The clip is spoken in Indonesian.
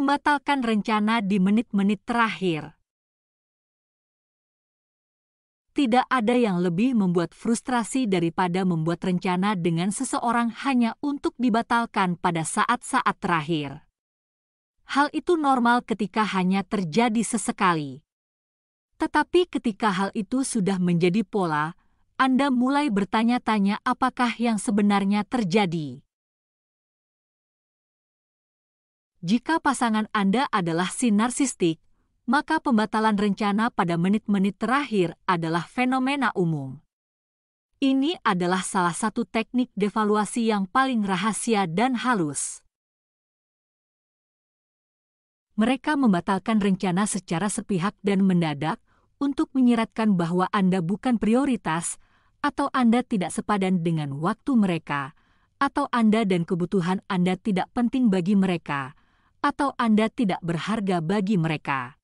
membatalkan rencana di menit-menit terakhir. Tidak ada yang lebih membuat frustrasi daripada membuat rencana dengan seseorang hanya untuk dibatalkan pada saat-saat terakhir. Hal itu normal ketika hanya terjadi sesekali. Tetapi ketika hal itu sudah menjadi pola, Anda mulai bertanya-tanya apakah yang sebenarnya terjadi. Jika pasangan Anda adalah si narsistik, maka pembatalan rencana pada menit-menit terakhir adalah fenomena umum. Ini adalah salah satu teknik devaluasi yang paling rahasia dan halus. Mereka membatalkan rencana secara sepihak dan mendadak untuk menyiratkan bahwa Anda bukan prioritas atau Anda tidak sepadan dengan waktu mereka, atau Anda dan kebutuhan Anda tidak penting bagi mereka atau Anda tidak berharga bagi mereka.